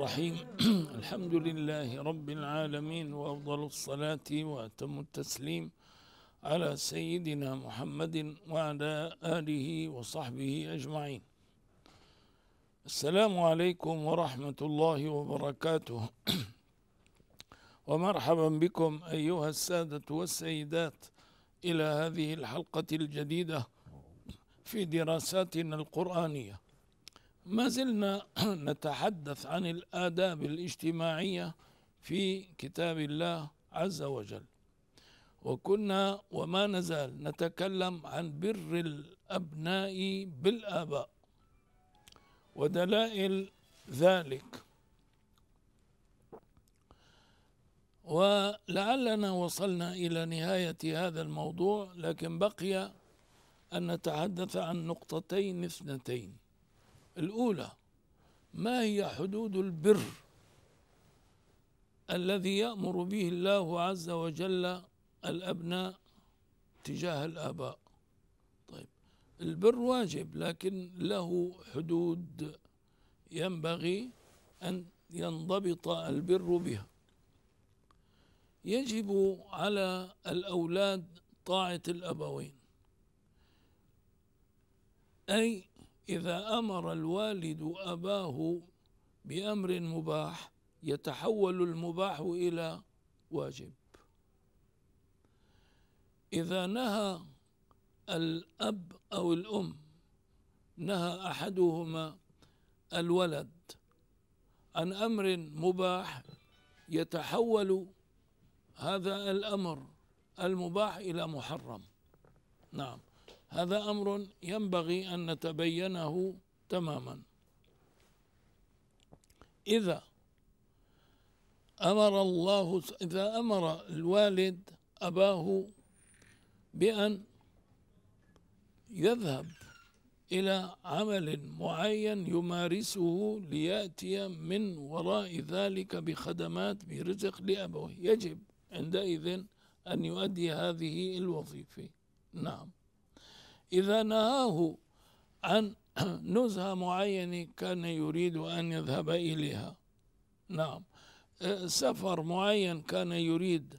الرحيم الحمد لله رب العالمين وأفضل الصلاة وأتم التسليم على سيدنا محمد وعلى آله وصحبه أجمعين السلام عليكم ورحمة الله وبركاته ومرحبا بكم أيها السادة والسيدات إلى هذه الحلقة الجديدة في دراساتنا القرآنية ما زلنا نتحدث عن الآداب الاجتماعية في كتاب الله عز وجل وكنا وما نزال نتكلم عن بر الأبناء بالآباء ودلائل ذلك ولعلنا وصلنا إلى نهاية هذا الموضوع لكن بقي أن نتحدث عن نقطتين اثنتين الأولى ما هي حدود البر الذي يأمر به الله عز وجل الأبناء تجاه الآباء طيب البر واجب لكن له حدود ينبغي أن ينضبط البر بها يجب على الأولاد طاعة الأبوين أي إذا أمر الوالد أباه بأمر مباح يتحول المباح إلى واجب إذا نهى الأب أو الأم نهى أحدهما الولد عن أمر مباح يتحول هذا الأمر المباح إلى محرم نعم هذا أمر ينبغي أن نتبينه تماما إذا أمر الله إذا أمر الوالد أباه بأن يذهب إلى عمل معين يمارسه ليأتي من وراء ذلك بخدمات برزق لأبوه يجب عندئذ أن يؤدي هذه الوظيفة نعم إذا نهاه عن نزهة معينة كان يريد أن يذهب إليها نعم سفر معين كان يريد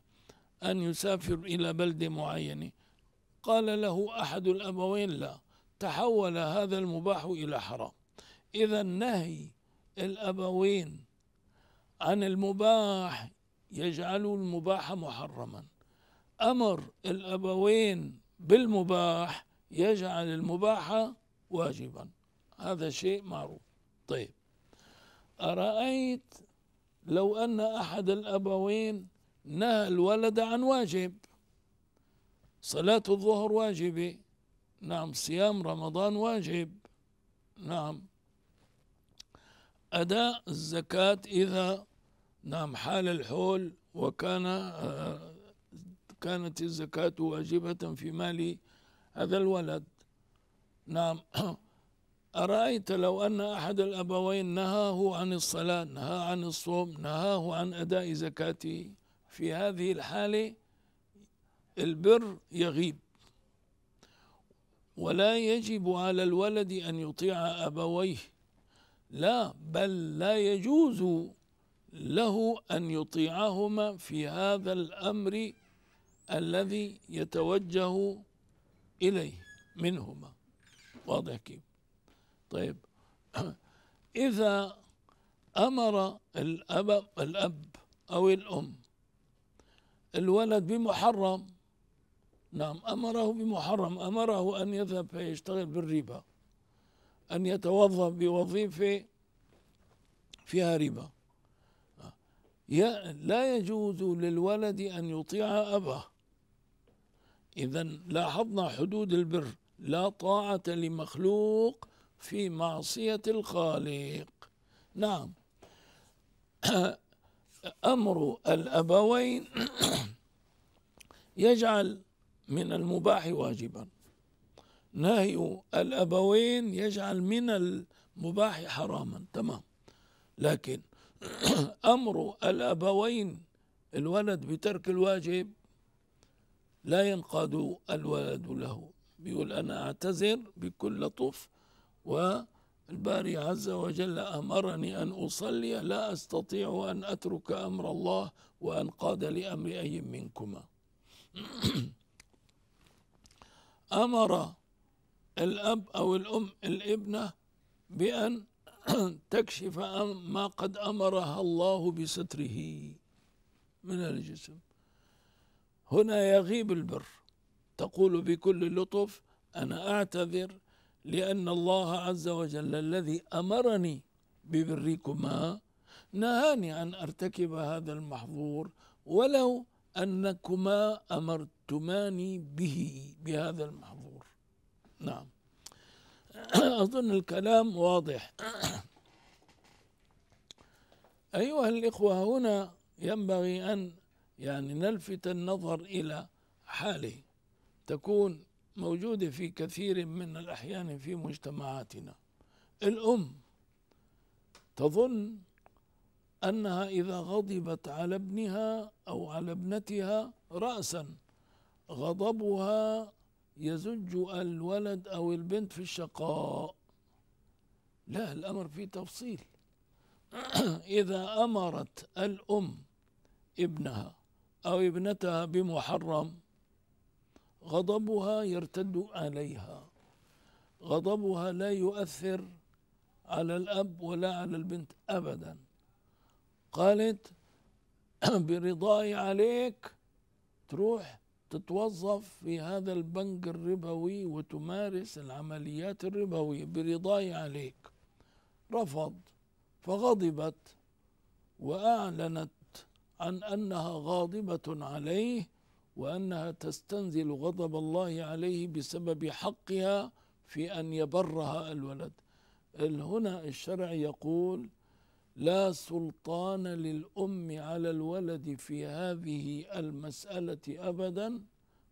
أن يسافر إلى بلدة معينة قال له أحد الأبوين لا تحول هذا المباح إلى حرام إذا نهي الأبوين عن المباح يجعل المباح محرما أمر الأبوين بالمباح يجعل المباح واجبا هذا شيء معروف طيب أرأيت لو أن أحد الأبوين نهى الولد عن واجب صلاة الظهر واجبة نعم صيام رمضان واجب نعم أداء الزكاة إذا نعم حال الحول وكان آه، كانت الزكاة واجبة في مال هذا الولد نعم أرأيت لو أن أحد الأبوين نهاه عن الصلاة نهاه عن الصوم نهاه عن أداء زكاته في هذه الحالة البر يغيب ولا يجب على الولد أن يطيع أبويه لا بل لا يجوز له أن يطيعهما في هذا الأمر الذي يتوجه إليه منهما واضح كيف طيب إذا أمر الأب, الأب أو الأم الولد بمحرم نعم أمره بمحرم أمره أن يذهب فيشتغل بالربا أن يتوظف بوظيفة فيها ربا لا يجوز للولد أن يطيع أباه إذا لاحظنا حدود البر لا طاعة لمخلوق في معصية الخالق نعم أمر الأبوين يجعل من المباح واجبا نهي الأبوين يجعل من المباح حراما تمام لكن أمر الأبوين الولد بترك الواجب لا ينقاد الولد له بيقول أنا أعتذر بكل لطف والباري عز وجل أمرني أن أصلي لا أستطيع أن أترك أمر الله وأنقاد لأمر أي منكما أمر الأب أو الأم الابنة بأن تكشف ما قد أمرها الله بستره من الجسم هنا يغيب البر تقول بكل لطف أنا أعتذر لأن الله عز وجل الذي أمرني ببركما نهاني ان أرتكب هذا المحظور ولو أنكما أمرتماني به بهذا المحظور نعم أظن الكلام واضح أيها الإخوة هنا ينبغي أن يعني نلفت النظر إلى حاله تكون موجودة في كثير من الأحيان في مجتمعاتنا الأم تظن أنها إذا غضبت على ابنها أو على ابنتها رأسا غضبها يزج الولد أو البنت في الشقاء لا الأمر فيه تفصيل إذا أمرت الأم ابنها أو ابنتها بمحرم غضبها يرتد عليها غضبها لا يؤثر على الأب ولا على البنت أبدا قالت برضاي عليك تروح تتوظف في هذا البنك الربوي وتمارس العمليات الربوية برضاي عليك رفض فغضبت وأعلنت عن أنها غاضبة عليه وأنها تستنزل غضب الله عليه بسبب حقها في أن يبرها الولد هنا الشرع يقول لا سلطان للأم على الولد في هذه المسألة أبدا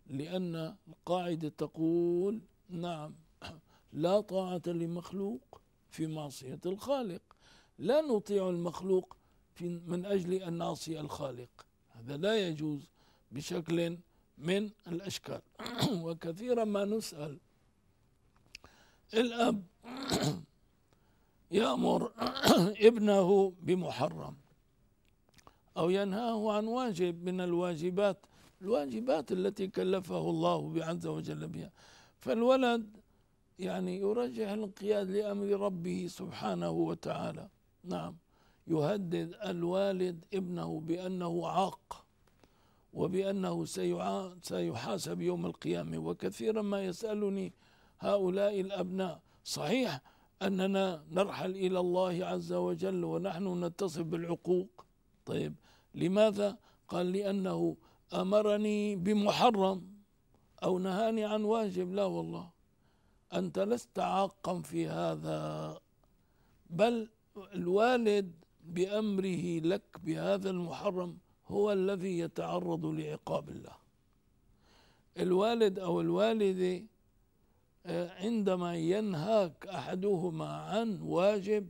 لأن القاعدة تقول نعم لا طاعة لمخلوق في معصية الخالق لا نطيع المخلوق من أجل أن نعصي الخالق هذا لا يجوز بشكل من الأشكال وكثيرا ما نسأل الأب يأمر ابنه بمحرم أو ينهاه عن واجب من الواجبات الواجبات التي كلفه الله عز وجل بها فالولد يعني يرجح الانقياد لأمر ربه سبحانه وتعالى نعم يهدد الوالد ابنه بأنه عاق وبأنه سيحاسب يوم القيامة وكثيرا ما يسألني هؤلاء الأبناء صحيح أننا نرحل إلى الله عز وجل ونحن نتصف بالعقوق طيب لماذا؟ قال لأنه أمرني بمحرم أو نهاني عن واجب لا والله أنت لست عاقا في هذا بل الوالد بأمره لك بهذا المحرم هو الذي يتعرض لعقاب الله الوالد أو الوالدة آه، عندما ينهاك أحدهما عن واجب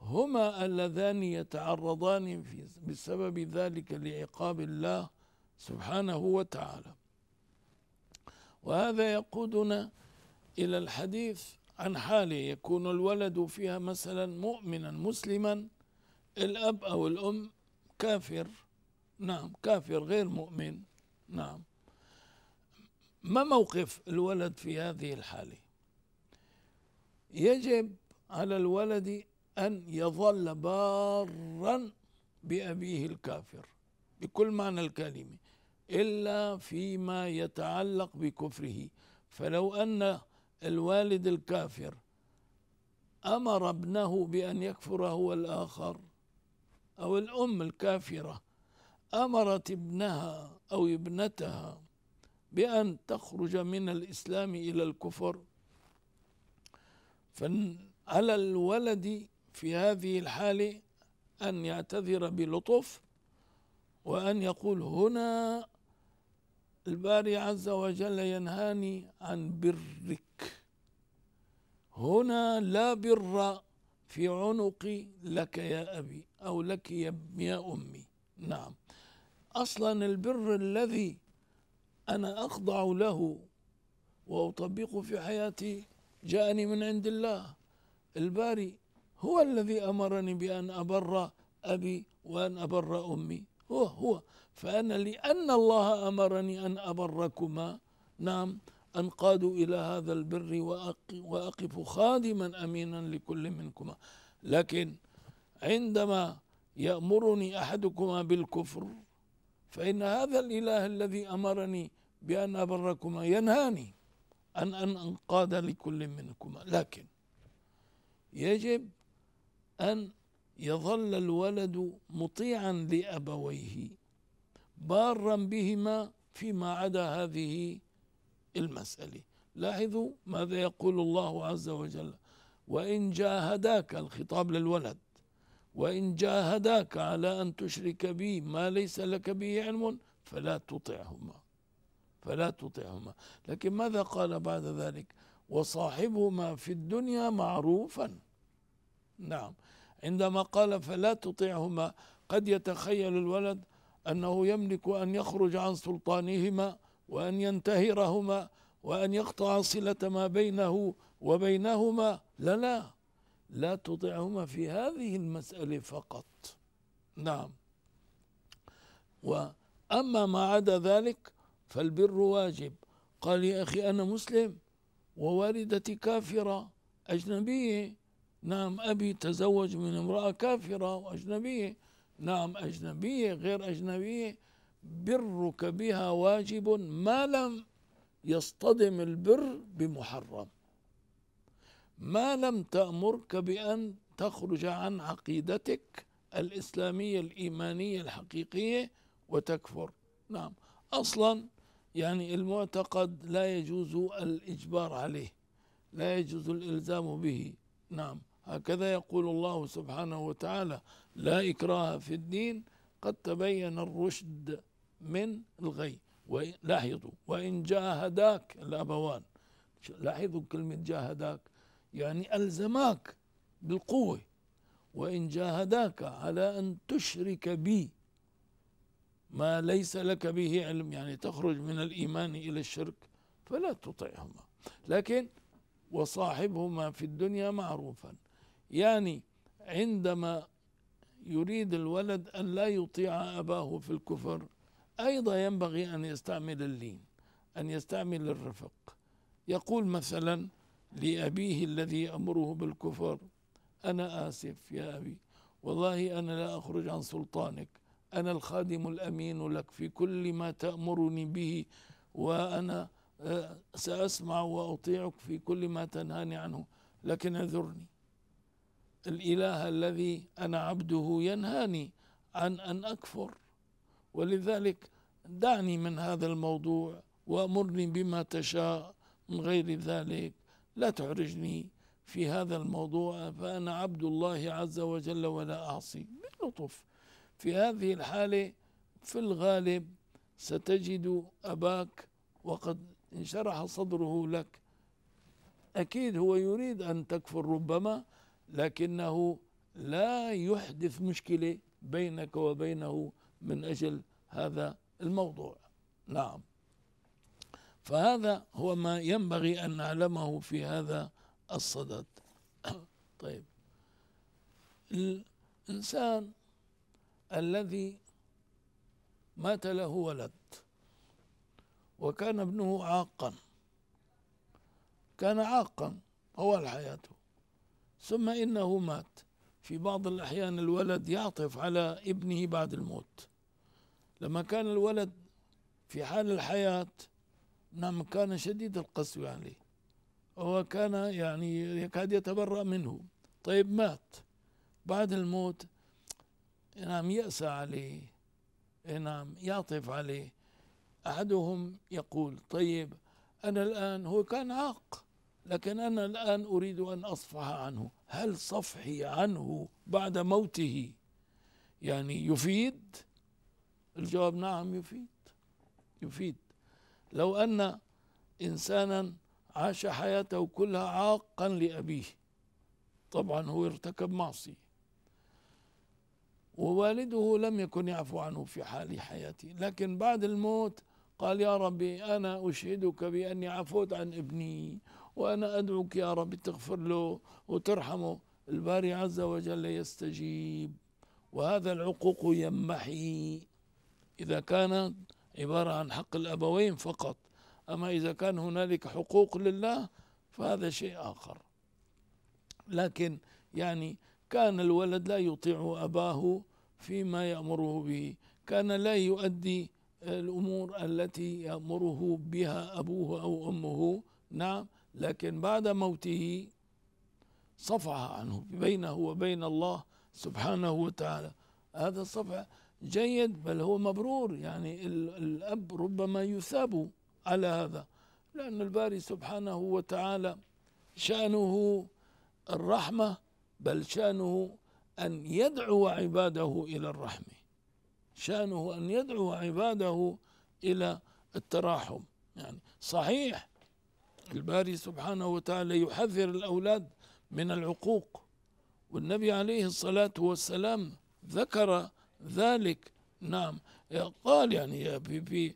هما اللذان يتعرضان في بسبب ذلك لعقاب الله سبحانه وتعالى وهذا يقودنا إلى الحديث عن حاله يكون الولد فيها مثلا مؤمنا مسلما الأب أو الأم كافر نعم كافر غير مؤمن نعم ما موقف الولد في هذه الحالة يجب على الولد أن يظل بارا بأبيه الكافر بكل معنى الكلمة إلا فيما يتعلق بكفره فلو أن الوالد الكافر أمر ابنه بأن يكفر هو الآخر أو الأم الكافرة أمرت ابنها أو ابنتها بأن تخرج من الإسلام إلى الكفر فعلى الولد في هذه الحالة أن يعتذر بلطف وأن يقول هنا الباري عز وجل ينهاني عن برك هنا لا بر في عنقي لك يا أبي أو لك يا أمي نعم أصلا البر الذي أنا أخضع له وأطبقه في حياتي جاءني من عند الله الباري هو الذي أمرني بأن أبر أبي وأن أبر أمي هو هو فأنا لأن الله أمرني أن أبركما نعم أنقادوا إلى هذا البر وأقف خادما أمينا لكل منكما لكن عندما يأمرني أحدكما بالكفر فإن هذا الإله الذي أمرني بأن أبركما ينهاني عن أن أنقاد لكل منكما لكن يجب أن يظل الولد مطيعا لأبويه بارا بهما فيما عدا هذه المسألة لاحظوا ماذا يقول الله عز وجل وإن جاهداك الخطاب للولد وإن جاهداك على أن تشرك بي ما ليس لك به علم فلا تطعهما فلا تطعهما لكن ماذا قال بعد ذلك وصاحبهما في الدنيا معروفا نعم عندما قال فلا تطعهما قد يتخيل الولد أنه يملك أن يخرج عن سلطانهما وأن ينتهرهما وأن يقطع صلة ما بينه وبينهما لا لا لا تطعهما في هذه المسألة فقط نعم وأما ما عدا ذلك فالبر واجب قال يا أخي أنا مسلم ووالدتي كافرة أجنبية نعم أبي تزوج من امرأة كافرة وأجنبية نعم أجنبية غير أجنبية برك بها واجب ما لم يصطدم البر بمحرم ما لم تأمرك بأن تخرج عن عقيدتك الإسلامية الإيمانية الحقيقية وتكفر نعم أصلا يعني المعتقد لا يجوز الإجبار عليه لا يجوز الإلزام به نعم هكذا يقول الله سبحانه وتعالى لا إكراه في الدين قد تبين الرشد من الغي لاحظوا وإن جاهداك الأبوان لاحظوا كلمة جاهداك يعني ألزماك بالقوة وإن جاهداك على أن تشرك بي ما ليس لك به علم يعني تخرج من الإيمان إلى الشرك فلا تطعهما لكن وصاحبهما في الدنيا معروفا يعني عندما يريد الولد أن لا يطيع أباه في الكفر أيضا ينبغي أن يستعمل اللين أن يستعمل الرفق يقول مثلا لأبيه الذي أمره بالكفر أنا آسف يا أبي والله أنا لا أخرج عن سلطانك أنا الخادم الأمين لك في كل ما تأمرني به وأنا آه، سأسمع وأطيعك في كل ما تنهاني عنه لكن اعذرني الإله الذي أنا عبده ينهاني عن أن أكفر ولذلك دعني من هذا الموضوع وأمرني بما تشاء من غير ذلك لا تحرجني في هذا الموضوع فأنا عبد الله عز وجل ولا أعصي باللطف في هذه الحالة في الغالب ستجد أباك وقد انشرح صدره لك أكيد هو يريد أن تكفر ربما لكنه لا يحدث مشكلة بينك وبينه من أجل هذا الموضوع نعم فهذا هو ما ينبغي أن نعلمه في هذا الصدد طيب الإنسان الذي مات له ولد وكان ابنه عاقا كان عاقا طوال حياته ثم إنه مات في بعض الأحيان الولد يعطف على ابنه بعد الموت لما كان الولد في حال الحياة نعم كان شديد القسوة عليه هو كان يعني يكاد يتبرأ منه طيب مات بعد الموت نعم يأسى عليه نعم يعطف عليه أحدهم يقول طيب أنا الآن هو كان عاق لكن أنا الآن أريد أن أصفح عنه هل صفحي عنه بعد موته يعني يفيد الجواب نعم يفيد يفيد لو أن إنسانا عاش حياته كلها عاقا لأبيه طبعا هو ارتكب معصية ووالده لم يكن يعفو عنه في حال حياته لكن بعد الموت قال يا ربي أنا أشهدك بأني عفوت عن ابني وأنا أدعوك يا رب تغفر له وترحمه الباري عز وجل يستجيب وهذا العقوق يمحي إذا كانت عبارة عن حق الأبوين فقط أما إذا كان هنالك حقوق لله فهذا شيء آخر لكن يعني كان الولد لا يطيع أباه فيما يأمره به كان لا يؤدي الأمور التي يأمره بها أبوه أو أمه نعم لكن بعد موته صفح عنه بينه وبين الله سبحانه وتعالى هذا صفح جيد بل هو مبرور يعني الأب ربما يثاب على هذا لأن الباري سبحانه وتعالى شأنه الرحمة بل شأنه أن يدعو عباده إلى الرحمة شأنه أن يدعو عباده إلى التراحم يعني صحيح الباري سبحانه وتعالى يحذر الأولاد من العقوق والنبي عليه الصلاة والسلام ذكر ذلك نعم قال يعني في في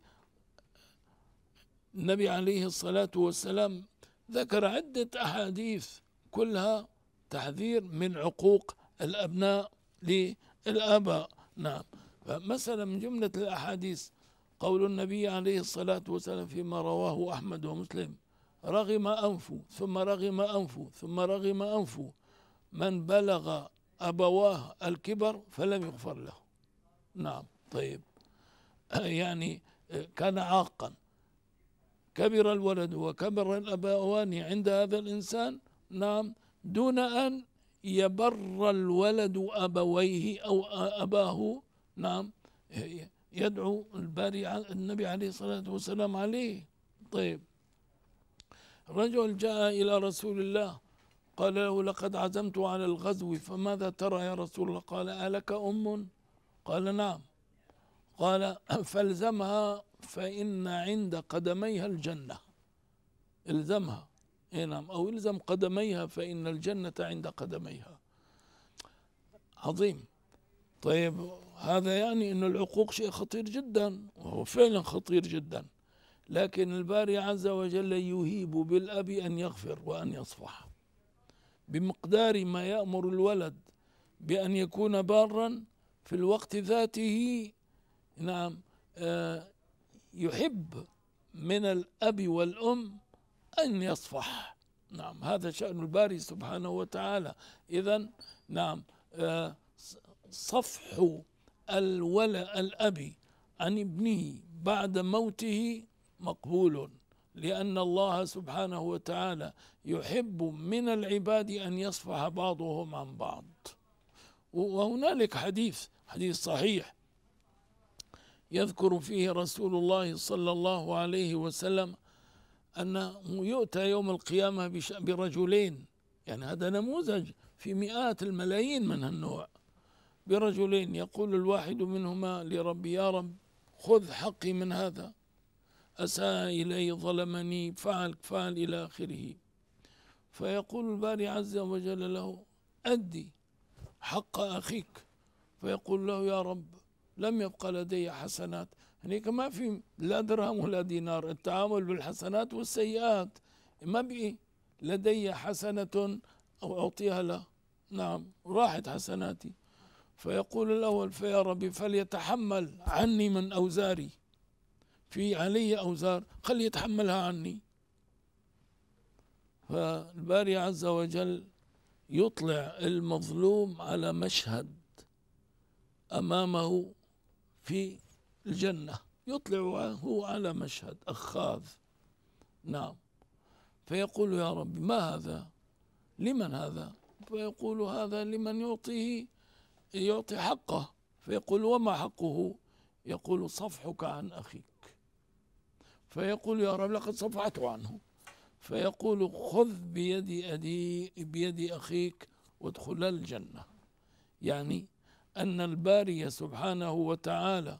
النبي عليه الصلاة والسلام ذكر عدة أحاديث كلها تحذير من عقوق الأبناء للآباء نعم فمثلا من جملة الأحاديث قول النبي عليه الصلاة والسلام فيما رواه أحمد ومسلم رغم أنفه ثم رغم أنفه ثم رغم أنفه من بلغ أبواه الكبر فلم يغفر له نعم طيب يعني آه، كان عاقا كبر الولد وكبر الأبوان عند هذا الإنسان نعم دون أن يبر الولد أبويه أو أباه نعم يدعو الباري النبي عليه الصلاة والسلام عليه طيب رجل جاء إلى رسول الله قال له لقد عزمت على الغزو فماذا ترى يا رسول الله قال ألك أم قال نعم قال فالزمها فإن عند قدميها الجنة الزمها إيه نعم أو الزم قدميها فإن الجنة عند قدميها عظيم طيب هذا يعني أن العقوق شيء خطير جدا وهو فعلا خطير جدا لكن الباري عز وجل يهيب بالأب أن يغفر وأن يصفح بمقدار ما يأمر الولد بأن يكون بارا في الوقت ذاته نعم آه، يحب من الأب والأم أن يصفح نعم هذا شأن الباري سبحانه وتعالى إذا نعم آه، صفح الولى الأب عن ابنه بعد موته مقبول لأن الله سبحانه وتعالى يحب من العباد أن يصفح بعضهم عن بعض وهنالك حديث حديث صحيح يذكر فيه رسول الله صلى الله عليه وسلم أنه يؤتى يوم القيامة برجلين يعني هذا نموذج في مئات الملايين من هالنوع برجلين يقول الواحد منهما لربي يا رب خذ حقي من هذا أساء إلي ظلمني فعل فعل إلى آخره فيقول الباري عز وجل له أدي حق أخيك فيقول له يا رب لم يبقى لدي حسنات هنيك يعني ما في لا درهم ولا دينار التعامل بالحسنات والسيئات ما بقي لدي حسنة أو أعطيها له نعم راحت حسناتي فيقول الأول فيا ربي فليتحمل عني من أوزاري في علي أوزار خلي يتحملها عني فالباري عز وجل يطلع المظلوم على مشهد أمامه في الجنة يطلعه على مشهد أخاذ نعم فيقول يا رب ما هذا لمن هذا فيقول هذا لمن يعطيه يعطي حقه فيقول وما حقه يقول صفحك عن أخيك فيقول يا رب لقد صفعت عنه فيقول خذ بيد أدي بيد أخيك وادخل الجنة يعني أن الباري سبحانه وتعالى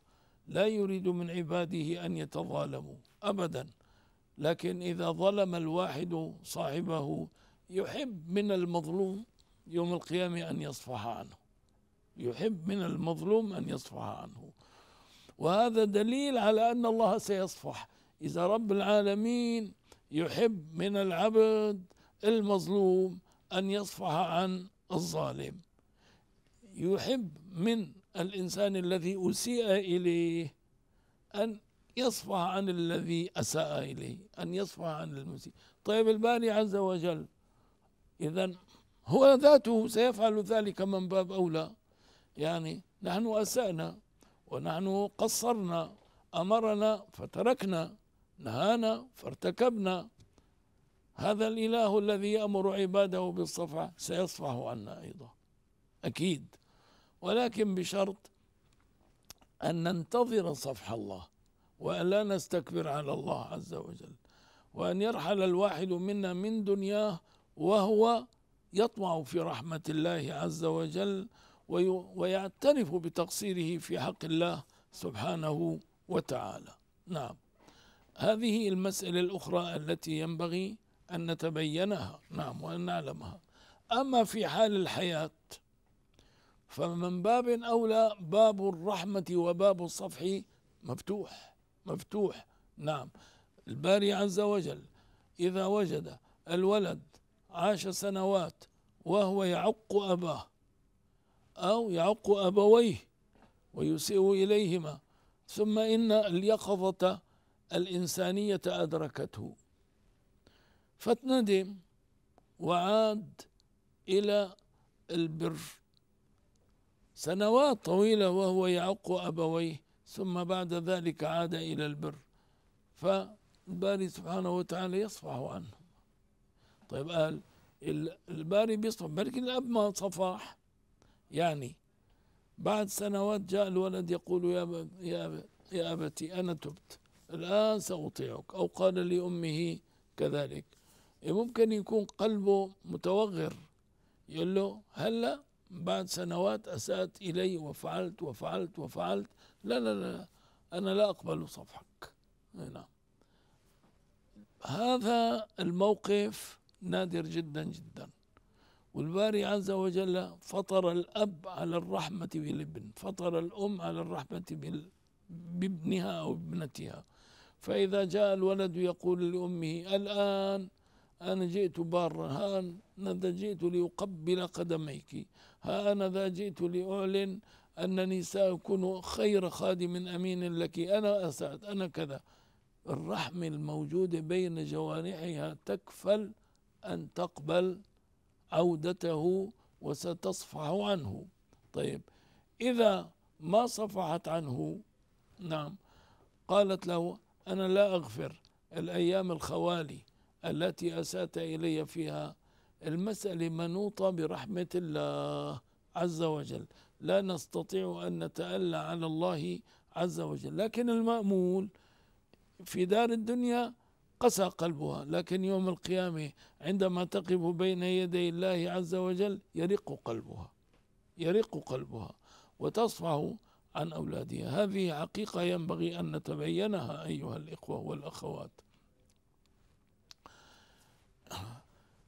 لا يريد من عباده أن يتظالموا أبدا لكن إذا ظلم الواحد صاحبه يحب من المظلوم يوم القيامة أن يصفح عنه يحب من المظلوم أن يصفح عنه وهذا دليل على أن الله سيصفح إذا رب العالمين يحب من العبد المظلوم أن يصفح عن الظالم يحب من الإنسان الذي أسيء إليه أن يصفح عن الذي أساء إليه أن يصفح عن المسيء طيب الباري عز وجل إذا هو ذاته سيفعل ذلك من باب أولى يعني نحن أسأنا ونحن قصرنا أمرنا فتركنا نهانا فارتكبنا هذا الإله الذي يأمر عباده بالصفح سيصفح عنا أيضا أكيد ولكن بشرط أن ننتظر صفح الله وأن لا نستكبر على الله عز وجل وأن يرحل الواحد منا من دنياه وهو يطمع في رحمة الله عز وجل ويعترف بتقصيره في حق الله سبحانه وتعالى نعم هذه المسألة الأخرى التي ينبغي أن نتبينها نعم وأن نعلمها أما في حال الحياة فمن باب أولى باب الرحمة وباب الصفح مفتوح مفتوح نعم الباري عز وجل إذا وجد الولد عاش سنوات وهو يعق أباه أو يعق أبويه ويسيء إليهما ثم إن اليقظة الإنسانية أدركته فاتندم وعاد إلى البر سنوات طويلة وهو يعق أبويه ثم بعد ذلك عاد إلى البر فالباري سبحانه وتعالى يصفح عنه طيب قال الباري بيصفح لكن الأب ما صفاح يعني بعد سنوات جاء الولد يقول يا يا يا أبتي أنا تبت الآن سأطيعك أو قال لأمه كذلك ممكن يكون قلبه متوغر يقول له هلا بعد سنوات أسأت إلي وفعلت وفعلت وفعلت لا لا لا أنا لا أقبل صفحك نعم هذا الموقف نادر جدا جدا والباري عز وجل فطر الأب على الرحمة بالابن فطر الأم على الرحمة بال... بابنها أو ابنتها فإذا جاء الولد يقول لأمه الآن أنا جئت بارا ها أنا جئت لأقبل قدميك ها أنا جئت لأعلن أنني سأكون خير خادم أمين لك أنا أسعد أنا كذا الرحم الموجودة بين جوارحها تكفل أن تقبل عودته وستصفح عنه طيب إذا ما صفحت عنه نعم قالت له أنا لا أغفر الأيام الخوالي التي اسات إلي فيها المسألة منوطة برحمة الله عز وجل لا نستطيع أن نتألى على الله عز وجل لكن المأمول في دار الدنيا قسى قلبها لكن يوم القيامة عندما تقف بين يدي الله عز وجل يرق قلبها يرق قلبها وتصفح عن أولادها هذه حقيقة ينبغي أن نتبينها أيها الإخوة والأخوات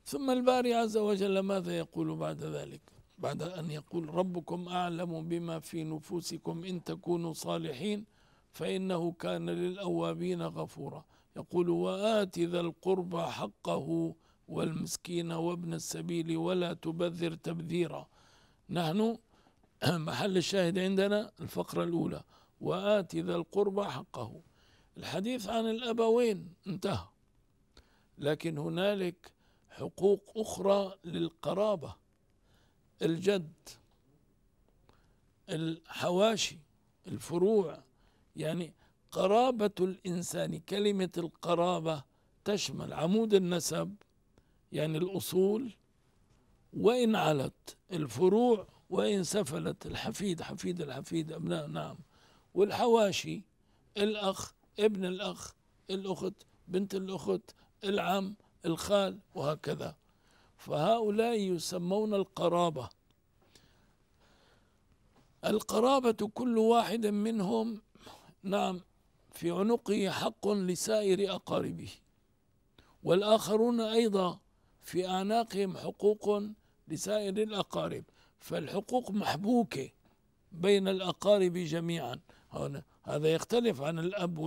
ثم الباري عز وجل ماذا يقول بعد ذلك بعد أن يقول ربكم أعلم بما في نفوسكم إن تكونوا صالحين فإنه كان للأوابين غفورا يقول وآت ذا القربى حقه والمسكين وابن السبيل ولا تبذر تبذيرا نحن محل الشاهد عندنا الفقرة الأولى وآتي ذا القربى حقه الحديث عن الأبوين انتهى لكن هنالك حقوق أخرى للقرابة الجد الحواشي الفروع يعني قرابة الإنسان كلمة القرابة تشمل عمود النسب يعني الأصول وإن علت الفروع وإن سفلت الحفيد حفيد الحفيد أبناء نعم والحواشي الأخ ابن الأخ الأخت بنت الأخت العم الخال وهكذا فهؤلاء يسمون القرابة القرابة كل واحد منهم نعم في عنقه حق لسائر أقاربه والآخرون أيضا في أعناقهم حقوق لسائر الأقارب فالحقوق محبوكة بين الأقارب جميعا هنا هذا يختلف عن الأب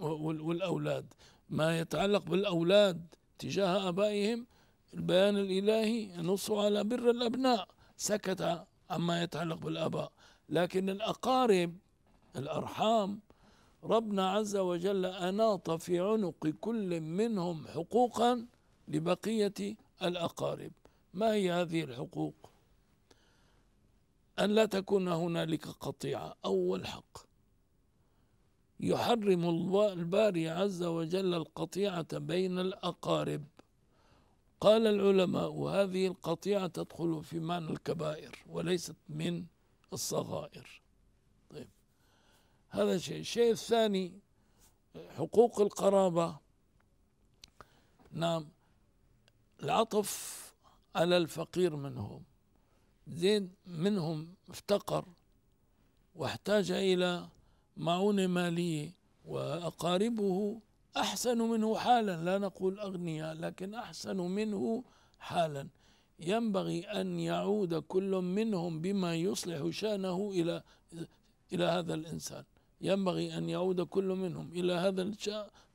والأولاد ما يتعلق بالأولاد تجاه أبائهم البيان الإلهي ينص على بر الأبناء سكت عما يتعلق بالآباء لكن الأقارب الأرحام ربنا عز وجل أناط في عنق كل منهم حقوقا لبقية الأقارب ما هي هذه الحقوق أن لا تكون هنالك قطيعة أول حق يحرم الباري عز وجل القطيعة بين الأقارب قال العلماء هذه القطيعة تدخل في معنى الكبائر وليست من الصغائر طيب هذا شيء الشيء الثاني حقوق القرابة نعم العطف على الفقير منهم زيد منهم افتقر واحتاج إلى معونة مالية وأقاربه أحسن منه حالا لا نقول أغنياء لكن أحسن منه حالا ينبغي أن يعود كل منهم بما يصلح شأنه إلى إلى هذا الإنسان ينبغي أن يعود كل منهم إلى هذا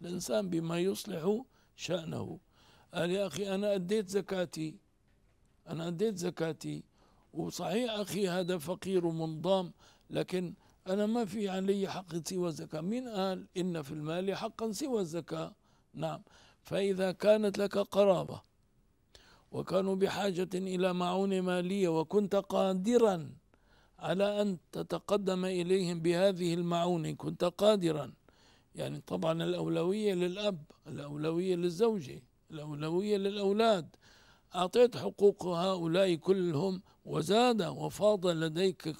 الإنسان بما يصلح شأنه قال يا أخي أنا أديت زكاتي أنا أديت زكاتي وصحيح أخي هذا فقير ومنضام لكن أنا ما في علي حق سوى الزكاة مين قال إن في المال حقا سوى الزكاة نعم فإذا كانت لك قرابة وكانوا بحاجة إلى معونة مالية وكنت قادرا على أن تتقدم إليهم بهذه المعونة كنت قادرا يعني طبعا الأولوية للأب الأولوية للزوجة الأولوية للأولاد أعطيت حقوق هؤلاء كلهم وزاد وفاض لديك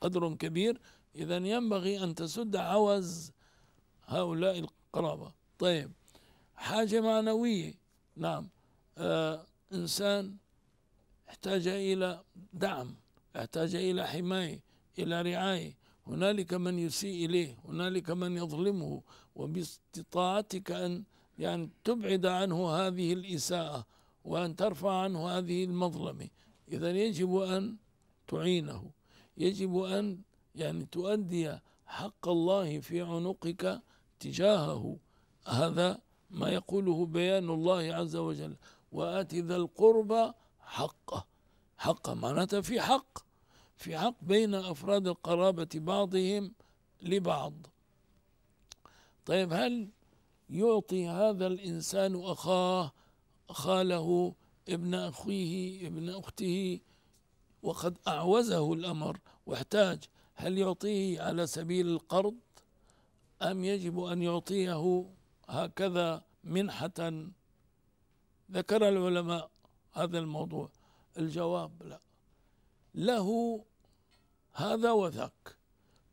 قدر كبير إذا ينبغي أن تسد عوز هؤلاء القرابة طيب حاجة معنوية نعم آه إنسان احتاج إلى دعم احتاج إلى حماية إلى رعاية هنالك من يسيء إليه هنالك من يظلمه وباستطاعتك أن يعني تبعد عنه هذه الإساءة وأن ترفع عنه هذه المظلمة إذا يجب أن تعينه يجب أن يعني تؤدي حق الله في عنقك تجاهه هذا ما يقوله بيان الله عز وجل وآت ذا القربى حقه حق معناته في حق في حق بين أفراد القرابة بعضهم لبعض طيب هل يعطي هذا الإنسان أخاه خاله ابن أخيه ابن أخته وقد أعوزه الأمر واحتاج هل يعطيه على سبيل القرض أم يجب أن يعطيه هكذا منحة ذكر العلماء هذا الموضوع الجواب لا له هذا وذاك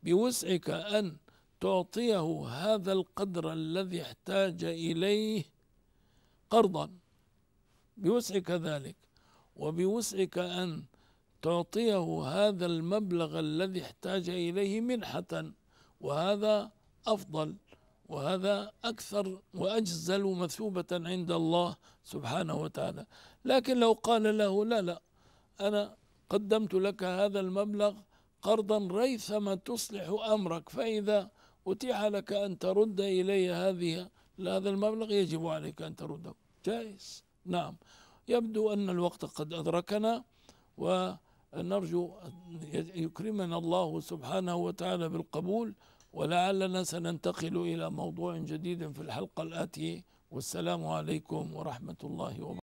بوسعك أن تعطيه هذا القدر الذي احتاج إليه قرضا بوسعك ذلك وبوسعك أن تعطيه هذا المبلغ الذي احتاج إليه منحة وهذا أفضل وهذا أكثر وأجزل مثوبة عند الله سبحانه وتعالى لكن لو قال له لا لا أنا قدمت لك هذا المبلغ قرضا ريثما تصلح أمرك فإذا أتيح لك أن ترد إلي هذه هذا المبلغ يجب عليك أن ترده جائز نعم يبدو أن الوقت قد أدركنا ونرجو يكرمنا الله سبحانه وتعالى بالقبول ولعلنا سننتقل إلى موضوع جديد في الحلقة الآتية والسلام عليكم ورحمة الله وبركاته